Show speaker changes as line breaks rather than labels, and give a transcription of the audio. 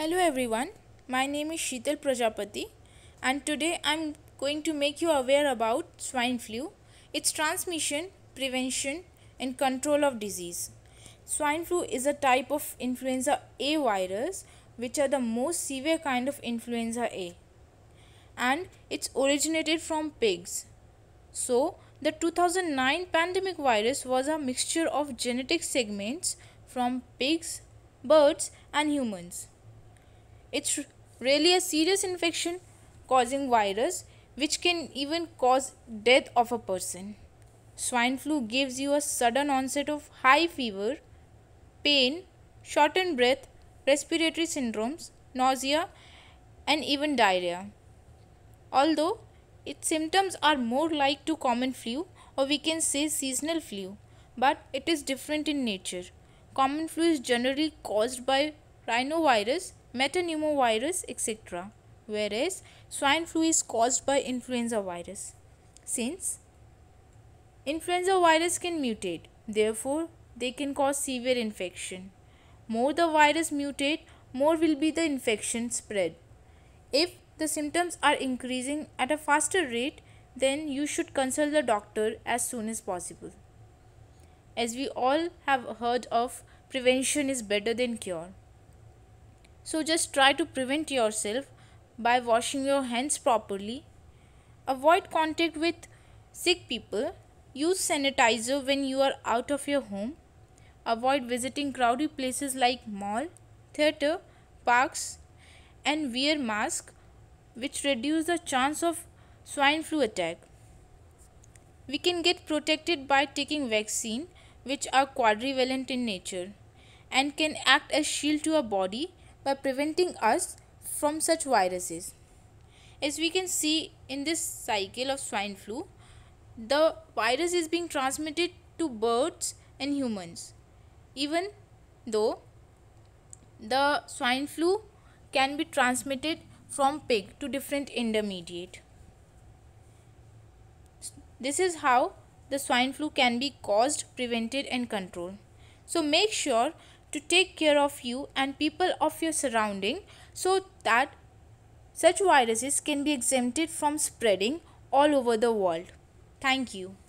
Hello everyone, my name is Sheetal Prajapati and today I'm going to make you aware about swine flu, its transmission, prevention and control of disease. Swine flu is a type of influenza A virus which are the most severe kind of influenza A and it's originated from pigs. So the 2009 pandemic virus was a mixture of genetic segments from pigs, birds and humans. It's really a serious infection causing virus which can even cause death of a person. Swine flu gives you a sudden onset of high fever, pain, shortened breath, respiratory syndromes, nausea and even diarrhea. Although its symptoms are more like to common flu or we can say seasonal flu but it is different in nature. Common flu is generally caused by rhinovirus metapneumovirus, etc. Whereas swine flu is caused by influenza virus. Since influenza virus can mutate, therefore they can cause severe infection. More the virus mutate, more will be the infection spread. If the symptoms are increasing at a faster rate, then you should consult the doctor as soon as possible. As we all have heard of, prevention is better than cure. So just try to prevent yourself by washing your hands properly. Avoid contact with sick people. Use sanitizer when you are out of your home. Avoid visiting crowded places like mall, theater, parks and wear mask which reduce the chance of swine flu attack. We can get protected by taking vaccine which are quadrivalent in nature and can act as shield to our body by preventing us from such viruses. As we can see in this cycle of swine flu, the virus is being transmitted to birds and humans. Even though the swine flu can be transmitted from pig to different intermediate. This is how the swine flu can be caused, prevented and controlled. So make sure to take care of you and people of your surrounding so that such viruses can be exempted from spreading all over the world. Thank you.